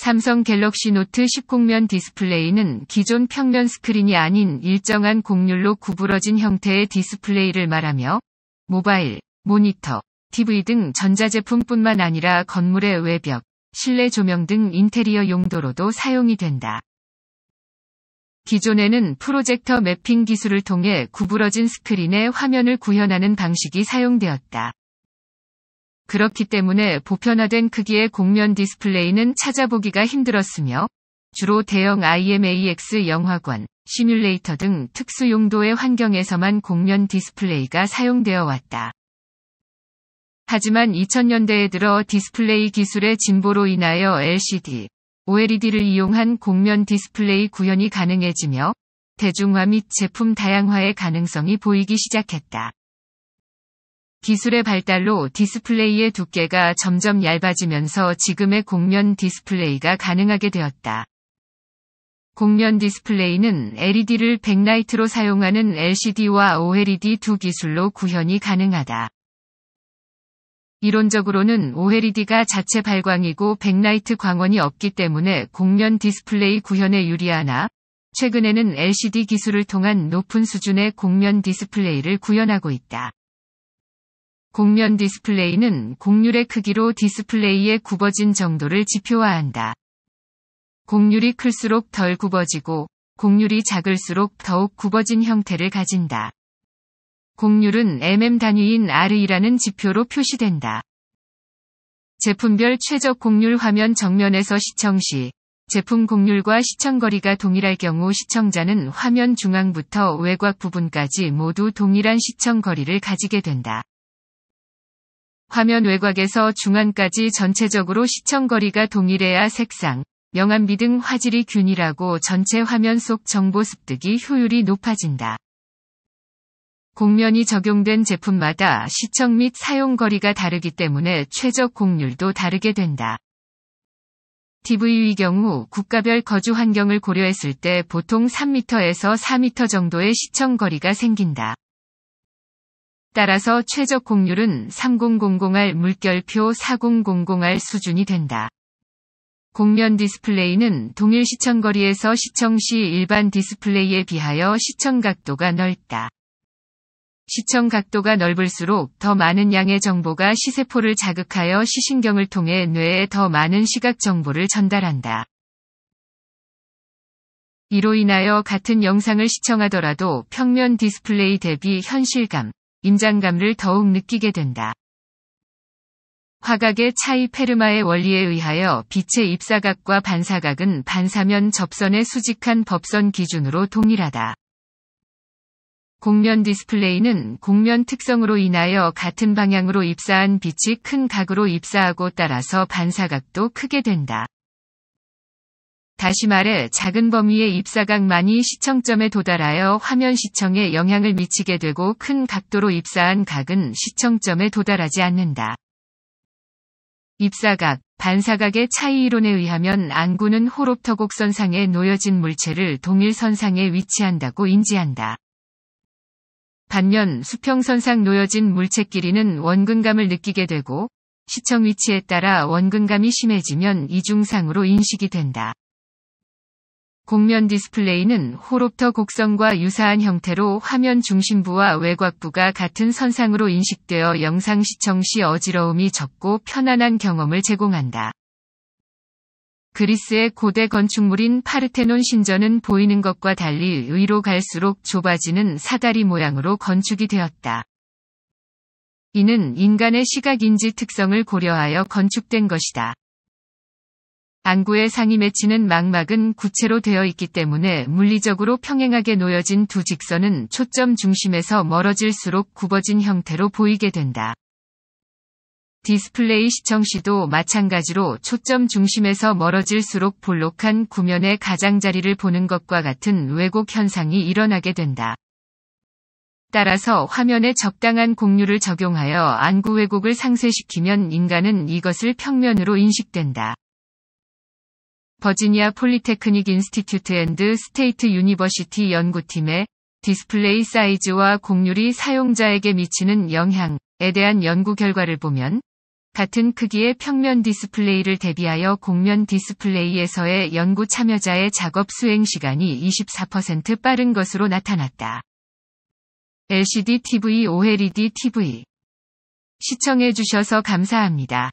삼성 갤럭시 노트 10 곡면 디스플레이는 기존 평면 스크린이 아닌 일정한 곡률로 구부러진 형태의 디스플레이를 말하며 모바일, 모니터, TV 등 전자제품뿐만 아니라 건물의 외벽, 실내 조명 등 인테리어 용도로도 사용이 된다. 기존에는 프로젝터 매핑 기술을 통해 구부러진 스크린의 화면을 구현하는 방식이 사용되었다. 그렇기 때문에 보편화된 크기의 공면 디스플레이는 찾아보기가 힘들었으며 주로 대형 IMAX 영화관, 시뮬레이터 등 특수 용도의 환경에서만 공면 디스플레이가 사용되어 왔다. 하지만 2000년대에 들어 디스플레이 기술의 진보로 인하여 LCD, OLED를 이용한 공면 디스플레이 구현이 가능해지며 대중화 및 제품 다양화의 가능성이 보이기 시작했다. 기술의 발달로 디스플레이의 두께가 점점 얇아지면서 지금의 곡면 디스플레이가 가능하게 되었다. 곡면 디스플레이는 LED를 백라이트로 사용하는 LCD와 OLED 두 기술로 구현이 가능하다. 이론적으로는 OLED가 자체 발광이고 백라이트 광원이 없기 때문에 곡면 디스플레이 구현에 유리하나 최근에는 LCD 기술을 통한 높은 수준의 곡면 디스플레이를 구현하고 있다. 곡면 디스플레이는 곡률의 크기로 디스플레이의 굽어진 정도를 지표화한다. 곡률이 클수록 덜 굽어지고 곡률이 작을수록 더욱 굽어진 형태를 가진다. 곡률은 mm 단위인 R이라는 지표로 표시된다. 제품별 최적 곡률 화면 정면에서 시청 시 제품 곡률과 시청 거리가 동일할 경우 시청자는 화면 중앙부터 외곽 부분까지 모두 동일한 시청 거리를 가지게 된다. 화면 외곽에서 중앙까지 전체적으로 시청거리가 동일해야 색상, 영암비 등 화질이 균일하고 전체 화면 속 정보 습득이 효율이 높아진다. 공면이 적용된 제품마다 시청 및 사용거리가 다르기 때문에 최적 공률도 다르게 된다. TV의 경우 국가별 거주 환경을 고려했을 때 보통 3m에서 4m 정도의 시청거리가 생긴다. 따라서 최적 공률은 3000R 물결표 4000R 수준이 된다. 공면 디스플레이는 동일 시청거리에서 시청 시 일반 디스플레이에 비하여 시청 각도가 넓다. 시청 각도가 넓을수록 더 많은 양의 정보가 시세포를 자극하여 시신경을 통해 뇌에 더 많은 시각 정보를 전달한다. 이로 인하여 같은 영상을 시청하더라도 평면 디스플레이 대비 현실감, 임장감을 더욱 느끼게 된다. 화각의 차이 페르마의 원리에 의하여 빛의 입사각과 반사각은 반사면 접선의 수직한 법선 기준으로 동일하다. 공면 디스플레이는 공면 특성으로 인하여 같은 방향으로 입사한 빛이 큰 각으로 입사하고 따라서 반사각도 크게 된다. 다시 말해 작은 범위의 입사각만이 시청점에 도달하여 화면 시청에 영향을 미치게 되고 큰 각도로 입사한 각은 시청점에 도달하지 않는다. 입사각, 반사각의 차이 이론에 의하면 안구는 호롭터곡선상에 놓여진 물체를 동일선상에 위치한다고 인지한다. 반면 수평선상 놓여진 물체끼리는 원근감을 느끼게 되고 시청 위치에 따라 원근감이 심해지면 이중상으로 인식이 된다. 곡면 디스플레이는 호롭터 곡선과 유사한 형태로 화면 중심부와 외곽부가 같은 선상으로 인식되어 영상 시청 시 어지러움이 적고 편안한 경험을 제공한다. 그리스의 고대 건축물인 파르테논 신전은 보이는 것과 달리 위로 갈수록 좁아지는 사다리 모양으로 건축이 되었다. 이는 인간의 시각인지 특성을 고려하여 건축된 것이다. 안구의 상이 맺히는 망막은 구체로 되어 있기 때문에 물리적으로 평행하게 놓여진 두 직선은 초점 중심에서 멀어질수록 굽어진 형태로 보이게 된다. 디스플레이 시청 시도 마찬가지로 초점 중심에서 멀어질수록 볼록한 구면의 가장자리를 보는 것과 같은 왜곡 현상이 일어나게 된다. 따라서 화면에 적당한 곡률을 적용하여 안구 왜곡을 상쇄시키면 인간은 이것을 평면으로 인식된다. 버지니아 폴리테크닉 인스티튜트 앤드 스테이트 유니버시티 연구팀의 디스플레이 사이즈와 곡률이 사용자에게 미치는 영향에 대한 연구 결과를 보면 같은 크기의 평면 디스플레이를 대비하여 곡면 디스플레이에서의 연구 참여자의 작업 수행 시간이 24% 빠른 것으로 나타났다. LCD TV OLED TV 시청해주셔서 감사합니다.